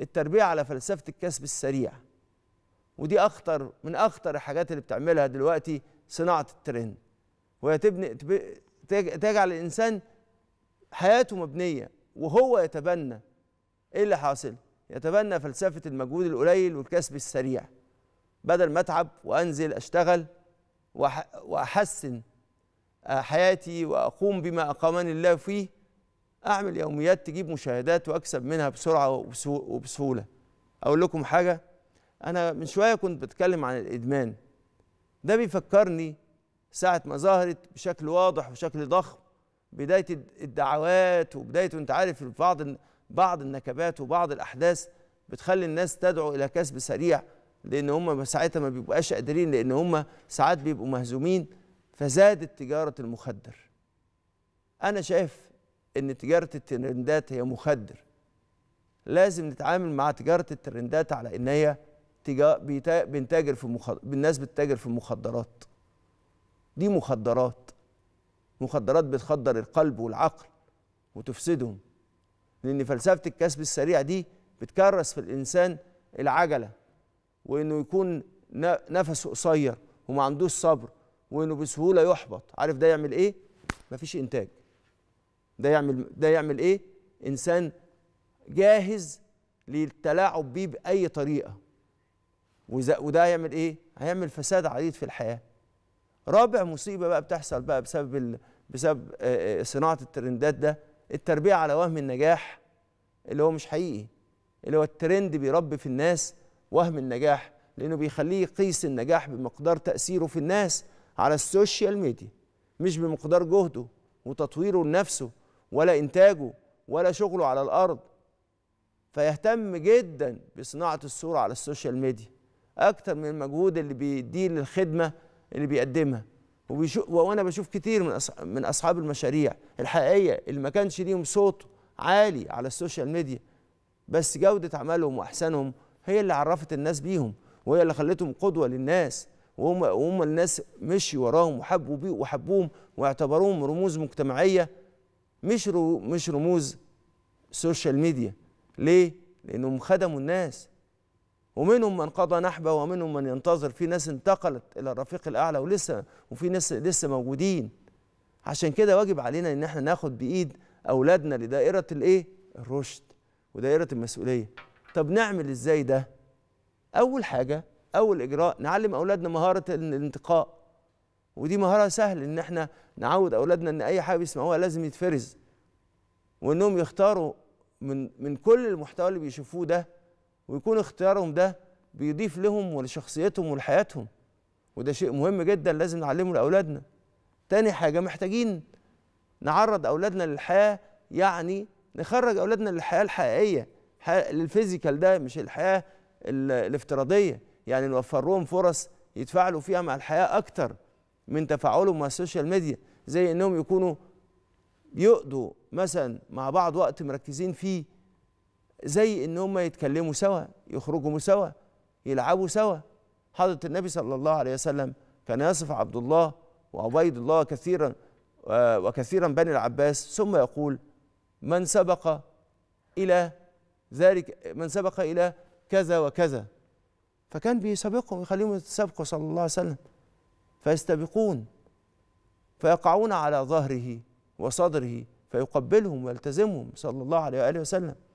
التربيه على فلسفه الكسب السريع ودي اخطر من اخطر الحاجات اللي بتعملها دلوقتي صناعه الترند وهي تبني تجعل الانسان حياته مبنيه وهو يتبنى ايه اللي حاصل يتبنى فلسفه المجهود القليل والكسب السريع بدل ما اتعب وانزل اشتغل واحسن حياتي واقوم بما اقامني الله فيه اعمل يوميات تجيب مشاهدات واكسب منها بسرعه وبسهوله اقول لكم حاجه انا من شويه كنت بتكلم عن الادمان ده بيفكرني ساعه ما ظهرت بشكل واضح وشكل ضخم بدايه الدعوات وبدايه وانت عارف بعض بعض النكبات وبعض الاحداث بتخلي الناس تدعو الى كسب سريع لان هم ساعتها ما بيبقاش قادرين لان هم ساعات بيبقوا مهزومين فزادت تجاره المخدر انا شايف ان تجاره الترندات هي مخدر لازم نتعامل مع تجاره الترندات على ان هي بنتاجر في مخدر الناس بتتاجر في المخدرات دي مخدرات مخدرات بتخدر القلب والعقل وتفسدهم لان فلسفه الكسب السريع دي بتكرس في الانسان العجله وانه يكون نفسه قصير وما عندوش صبر وانه بسهوله يحبط عارف ده يعمل ايه مفيش انتاج ده يعمل ده يعمل ايه انسان جاهز للتلاعب بيه باي طريقه وده هيعمل ايه هيعمل فساد عريض في الحياه رابع مصيبه بقى بتحصل بقى بسبب ال... بسبب صناعه الترندات ده التربيه على وهم النجاح اللي هو مش حقيقي اللي هو الترند بيربي في الناس وهم النجاح لانه بيخليه يقيس النجاح بمقدار تاثيره في الناس على السوشيال ميديا مش بمقدار جهده وتطويره لنفسه ولا إنتاجه ولا شغله على الأرض فيهتم جدا بصناعة الصورة على السوشيال ميديا أكتر من المجهود اللي بيديه للخدمة اللي بيقدمها وبيشوف وأنا بشوف كتير من من أصحاب المشاريع الحقيقية اللي ما كانش ليهم صوت عالي على السوشيال ميديا بس جودة عملهم وأحسانهم هي اللي عرفت الناس بيهم وهي اللي خلتهم قدوة للناس وهم, وهم الناس مشي وراهم وحبوا بيه وحبوهم واعتبروهم رموز مجتمعية مش رو مش رموز سوشيال ميديا ليه؟ لأنهم خدموا الناس ومنهم من قضى نحبه ومنهم من ينتظر في ناس انتقلت إلى الرفيق الأعلى ولسه وفي ناس لسه موجودين عشان كده واجب علينا إن احنا ناخد بإيد أولادنا لدائرة الإيه؟ الرشد ودائرة المسؤولية طب نعمل إزاي ده؟ أول حاجة أول إجراء نعلم أولادنا مهارة الانتقاء ودي مهارة سهل إن إحنا نعود أولادنا إن أي حاجة بيسمعوها لازم يتفرز وإنهم يختاروا من من كل المحتوى اللي بيشوفوه ده ويكون اختيارهم ده بيضيف لهم ولشخصيتهم ولحياتهم وده شيء مهم جدا لازم نعلمه لأولادنا تاني حاجة محتاجين نعرض أولادنا للحياة يعني نخرج أولادنا للحياة الحقيقية الفيزيكال ده مش الحياة الافتراضية يعني نوفر لهم فرص يتفاعلوا فيها مع الحياة أكتر من تفاعلهم مع السوشيال ميديا زي انهم يكونوا يقضوا مثلا مع بعض وقت مركزين فيه زي ان هم يتكلموا سوا يخرجوا سوا يلعبوا سوا حضرة النبي صلى الله عليه وسلم كان يصف عبد الله وعبيد الله كثيرا آه، وكثيرا بني العباس ثم يقول من سبق إلى ذلك من سبق إلى كذا وكذا فكان بيسابقهم يخليهم يتسابقوا صلى الله عليه وسلم فيستبقون فيقعون على ظهره وصدره فيقبلهم ويلتزمهم صلى الله عليه واله وسلم